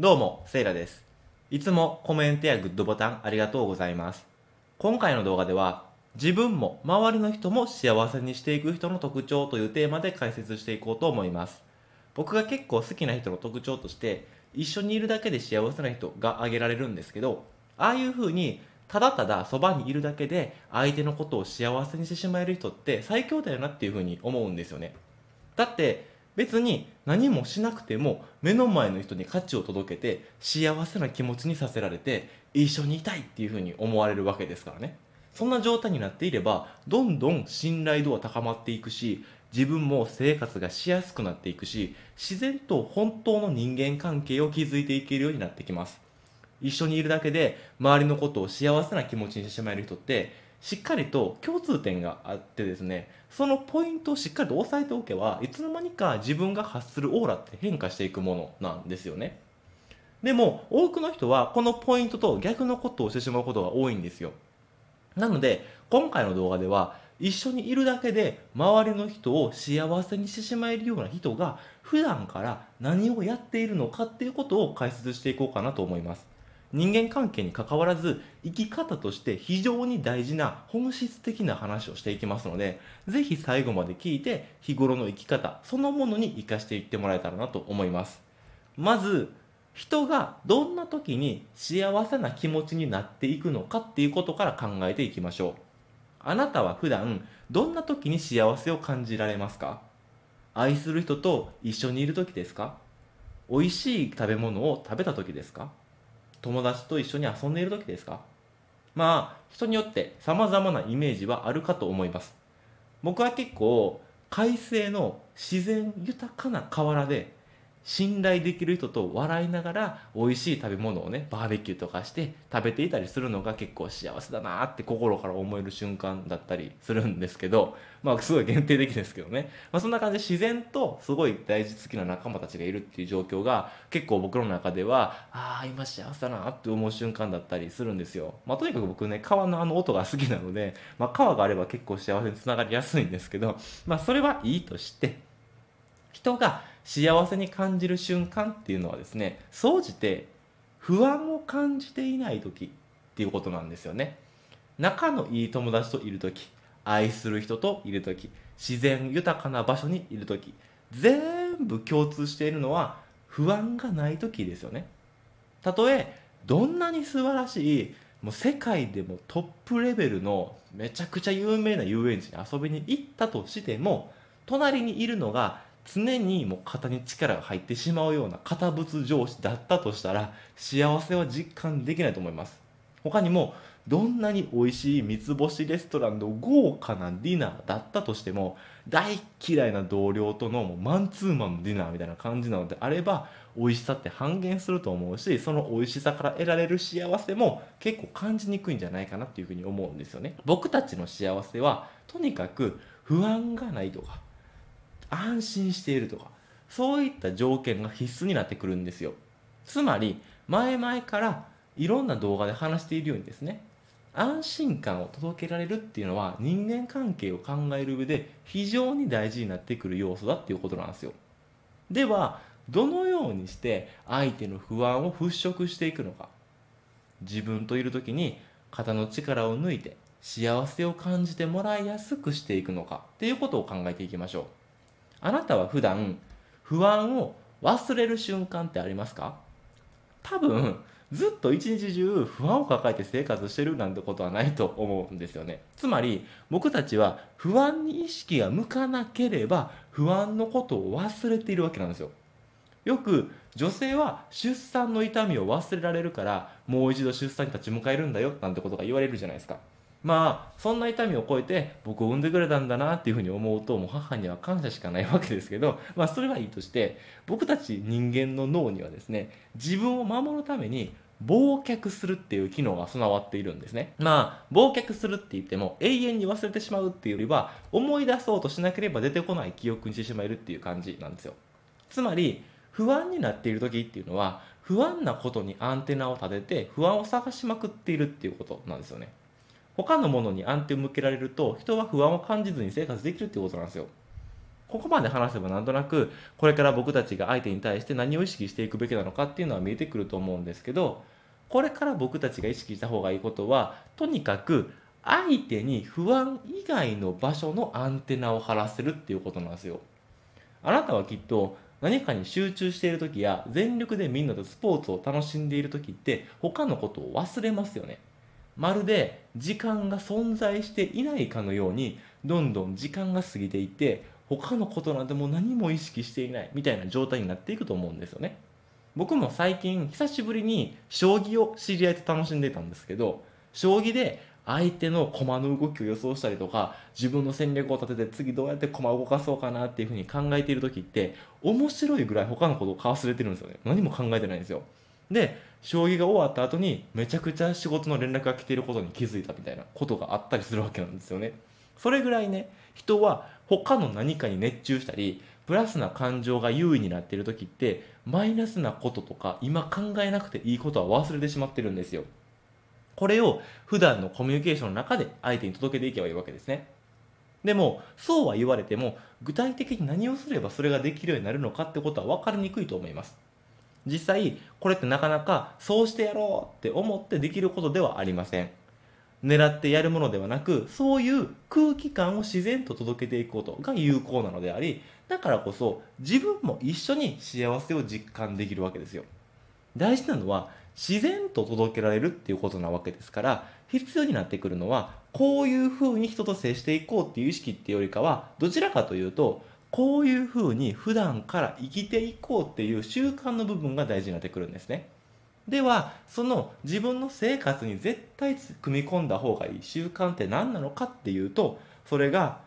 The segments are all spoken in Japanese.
どうも、セイラです。いつもコメントやグッドボタンありがとうございます。今回の動画では、自分も周りの人も幸せにしていく人の特徴というテーマで解説していこうと思います。僕が結構好きな人の特徴として、一緒にいるだけで幸せな人が挙げられるんですけど、ああいう風にただただそばにいるだけで相手のことを幸せにしてしまえる人って最強だよなっていう風に思うんですよね。だって別に何もしなくても目の前の人に価値を届けて幸せな気持ちにさせられて一緒にいたいっていうふうに思われるわけですからねそんな状態になっていればどんどん信頼度は高まっていくし自分も生活がしやすくなっていくし自然と本当の人間関係を築いていけるようになってきます一緒にいるだけで周りのことを幸せな気持ちにしてしまえる人ってしっかりと共通点があってですねそのポイントをしっかりと押さえておけばいつの間にか自分が発するオーラって変化していくものなんですよねでも多くの人はこのポイントと逆のことをしてしまうことが多いんですよなので今回の動画では一緒にいるだけで周りの人を幸せにしてしまえるような人が普段から何をやっているのかっていうことを解説していこうかなと思います人間関係にかかわらず生き方として非常に大事な本質的な話をしていきますのでぜひ最後まで聞いて日頃の生き方そのものに生かしていってもらえたらなと思いますまず人がどんな時に幸せな気持ちになっていくのかっていうことから考えていきましょうあなたは普段どんな時に幸せを感じられますか愛する人と一緒にいる時ですか美味しい食べ物を食べた時ですか友達と一緒に遊んでいる時ですかまあ人によって様々なイメージはあるかと思います僕は結構快晴の自然豊かな河原で信頼できる人と笑いながら美味しい食べ物をねバーベキューとかして食べていたりするのが結構幸せだなって心から思える瞬間だったりするんですけどまあすごい限定的ですけどね、まあ、そんな感じで自然とすごい大事好きな仲間たちがいるっていう状況が結構僕の中ではああ今幸せだなって思う瞬間だったりするんですよ、まあ、とにかく僕ね川のあの音が好きなので、まあ、川があれば結構幸せにつながりやすいんですけど、まあ、それはいいとして人が幸せに感じる瞬間っていうのはですね総じて不安を感じていない時っていうことなんですよね仲のいい友達といる時愛する人といる時自然豊かな場所にいる時全部共通しているのは不安がない時ですよねたとえどんなに素晴らしいもう世界でもトップレベルのめちゃくちゃ有名な遊園地に遊びに行ったとしても隣にいるのが常にもう肩に力が入ってしまうような堅物上司だったとしたら幸せは実感できないと思います他にもどんなに美味しい三つ星レストランの豪華なディナーだったとしても大嫌いな同僚とのもうマンツーマンのディナーみたいな感じなのであれば美味しさって半減すると思うしその美味しさから得られる幸せも結構感じにくいんじゃないかなっていうふうに思うんですよね僕たちの幸せはとにかく不安がないとか安心しているとかそういった条件が必須になってくるんですよつまり前々からいろんな動画で話しているようにですね安心感を届けられるっていうのは人間関係を考える上で非常に大事になってくる要素だっていうことなんですよではどのようにして相手の不安を払拭していくのか自分といる時に肩の力を抜いて幸せを感じてもらいやすくしていくのかっていうことを考えていきましょうあなたは普段不安を忘れる瞬間ってありますか多分ずっと一日中不安を抱えて生活してるなんてことはないと思うんですよねつまり僕たちは不安に意識が向かなければ不安のことを忘れているわけなんですよよく女性は出産の痛みを忘れられるからもう一度出産に立ち向かえるんだよなんてことが言われるじゃないですかまあそんな痛みを超えて僕を産んでくれたんだなっていうふうに思うともう母には感謝しかないわけですけど、まあ、それはいいとして僕たち人間の脳にはですね自分を守るために忘却するっていう機能が備わっているんですね。まあ、忘却するって言っても永遠に忘れてしまうっていうよりは思い出そうとしなければ出てこない記憶にしてしまえるっていう感じなんですよ。つまり不安になっている時っていうのは不安なことにアンテナを立てて不安を探しまくっているっていうことなんですよね。他のものに安定を向けられると人は不安を感じずに生活できるっていうことなんですよ。ここまで話せばなんとなくこれから僕たちが相手に対して何を意識していくべきなのかっていうのは見えてくると思うんですけどこれから僕たちが意識した方がいいことはとにかく相手に不安以外の場所のアンテナを張らせるっていうことなんですよ。あなたはきっと何かに集中している時や全力でみんなとスポーツを楽しんでいる時って他のことを忘れますよね。まるで時間が存在していないかのようにどんどん時間が過ぎていって他のことなんてもう何も意識していないみたいな状態になっていくと思うんですよね僕も最近久しぶりに将棋を知り合いと楽しんでたんですけど将棋で相手の駒の動きを予想したりとか自分の戦略を立てて次どうやって駒を動かそうかなっていうふうに考えている時って面白いぐらい他のことを忘れてるんですよね何も考えてないんですよで将棋が終わった後にめちゃくちゃ仕事の連絡が来ていることに気づいたみたいなことがあったりするわけなんですよね。それぐらいね人は他の何かに熱中したりプラスな感情が優位になっている時ってマイナスなこととか今考えなくていいことは忘れてしまってるんですよ。これを普段のコミュニケーションの中で相手に届けていけばいいわけですね。でもそうは言われても具体的に何をすればそれができるようになるのかってことは分かりにくいと思います。実際これってなかなかそうしてやろうって思ってできることではありません狙ってやるものではなくそういう空気感を自然と届けていくことが有効なのでありだからこそ自分も一緒に幸せを実感できるわけですよ大事なのは自然と届けられるっていうことなわけですから必要になってくるのはこういうふうに人と接していこうっていう意識っていうよりかはどちらかというとこういうふうに普段から生きていこうっていう習慣の部分が大事になってくるんですね。ではその自分の生活に絶対組み込んだ方がいい習慣って何なのかっていうとそれが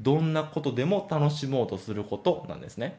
どんなことでも楽しもうとすることなんですね。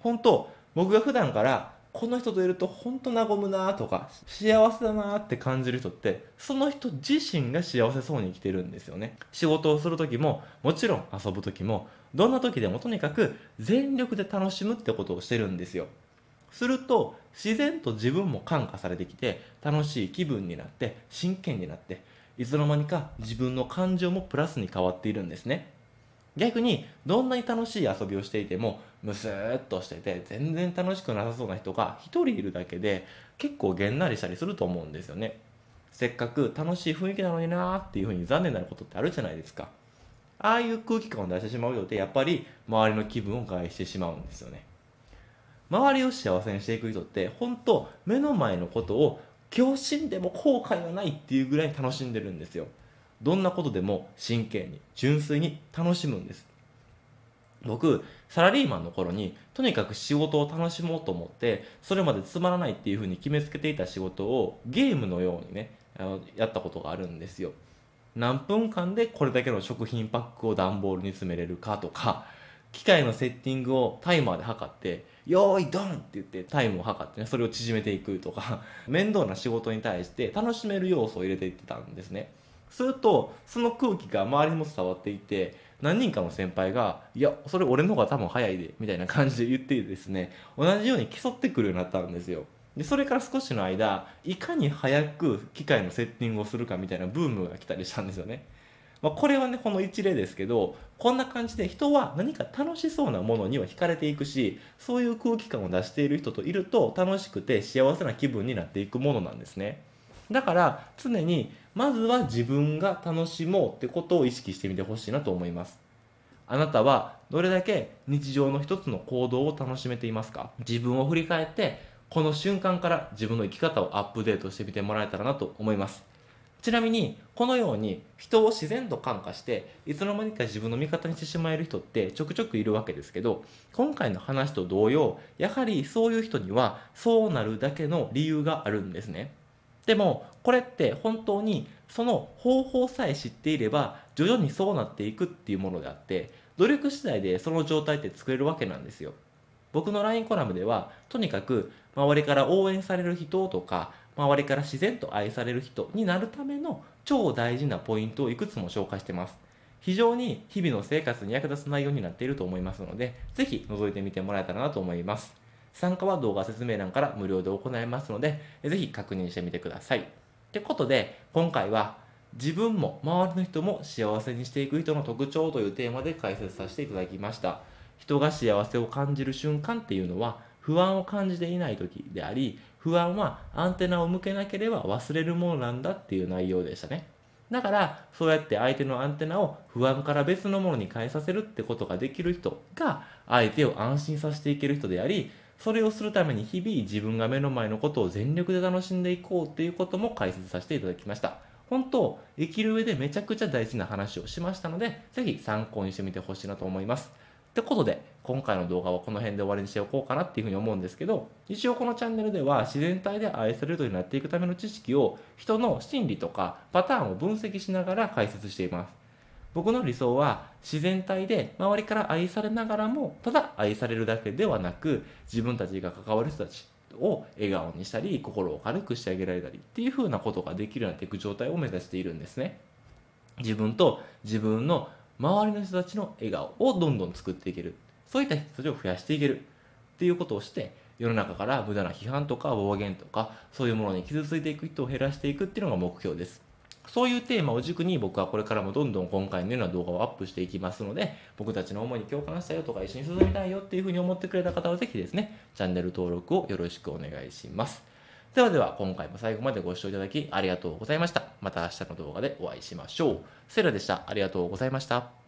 本当僕が普段からこの人といると本当和むなとか幸せだなって感じる人ってその人自身が幸せそうに生きてるんですよね仕事をする時ももちろん遊ぶ時もどんな時でもとにかく全力で楽しむってことをしてるんですよすると自然と自分も感化されてきて楽しい気分になって真剣になっていつの間にか自分の感情もプラスに変わっているんですね逆にどんなに楽しい遊びをしていてもむすーっとしてて全然楽しくなさそうな人が一人いるだけで結構げんなりしたりすると思うんですよねせっかく楽しい雰囲気なのになーっていうふうに残念なことってあるじゃないですかああいう空気感を出してしまうようでやっぱり周りの気分を害してしまうんですよね周りを幸せにしていく人って本当目の前のことを強心でも後悔がないっていうぐらい楽しんでるんですよどんなことでも真剣に純粋に楽しむんです僕サラリーマンの頃にとにかく仕事を楽しもうと思ってそれまでつまらないっていうふうに決めつけていた仕事をゲームのようにねやったことがあるんですよ何分間でこれだけの食品パックを段ボールに詰めれるかとか機械のセッティングをタイマーで測って「よーいドン!」って言ってタイムを測ってねそれを縮めていくとか面倒な仕事に対して楽しめる要素を入れていってたんですねするとその空気が周りにも伝わっていて何人かの先輩が「いやそれ俺の方が多分早いで」みたいな感じで言ってですね同じように競ってくるようになったんですよ。でそれから少しの間いかに早く機械のセッティングをするかみたいなブームが来たりしたんですよね。まあ、これはねこの一例ですけどこんな感じで人は何か楽しそうなものには惹かれていくしそういう空気感を出している人といると楽しくて幸せな気分になっていくものなんですね。だから常にまずは自分が楽しもうってことを意識してみてほしいなと思います。あなたはどれだけ日常の一つの行動を楽しめていますか自分を振り返ってこの瞬間から自分の生き方をアップデートしてみてもらえたらなと思いますちなみにこのように人を自然と感化していつの間にか自分の味方にしてしまえる人ってちょくちょくいるわけですけど今回の話と同様やはりそういう人にはそうなるだけの理由があるんですねでもこれって本当にその方法さえ知っていれば徐々にそうなっていくっていうものであって努力次第でその状態って作れるわけなんですよ僕の LINE コラムではとにかく周りから応援される人とか周りから自然と愛される人になるための超大事なポイントをいくつも紹介してます非常に日々の生活に役立つ内容になっていると思いますので是非覗いてみてもらえたらなと思います参加は動画説明欄から無料で行いますので是非確認してみてくださいってことで今回は自分も周りの人も幸せにしていく人の特徴というテーマで解説させていただきました人が幸せを感じる瞬間っていうのは不安を感じていない時であり不安はアンテナを向けなければ忘れるものなんだっていう内容でしたねだからそうやって相手のアンテナを不安から別のものに変えさせるってことができる人が相手を安心させていける人でありそれをするために日々自分が目の前のことを全力で楽しんでいこうっていうことも解説させていただきました。本当、生きる上でめちゃくちゃ大事な話をしましたので、ぜひ参考にしてみてほしいなと思います。ってことで、今回の動画はこの辺で終わりにしておこうかなっていうふうに思うんですけど、一応このチャンネルでは自然体で愛されるようになっていくための知識を人の心理とかパターンを分析しながら解説しています。僕の理想は自然体で周りから愛されながらも、ただ愛されるだけではなく、自分たちが関わる人たち、を笑顔にしたり心を軽くしてあげられたりっていうふうなことができるようなテいく状態を目指しているんですね自分と自分の周りの人たちの笑顔をどんどん作っていけるそういった人たちを増やしていけるっていうことをして世の中から無駄な批判とか暴言とかそういうものに傷ついていく人を減らしていくっていうのが目標ですそういうテーマを軸に僕はこれからもどんどん今回のような動画をアップしていきますので、僕たちの思いに共感したよとか一緒に進みたいよっていうふうに思ってくれた方はぜひですね、チャンネル登録をよろしくお願いします。ではでは今回も最後までご視聴いただきありがとうございました。また明日の動画でお会いしましょう。セラでした。ありがとうございました。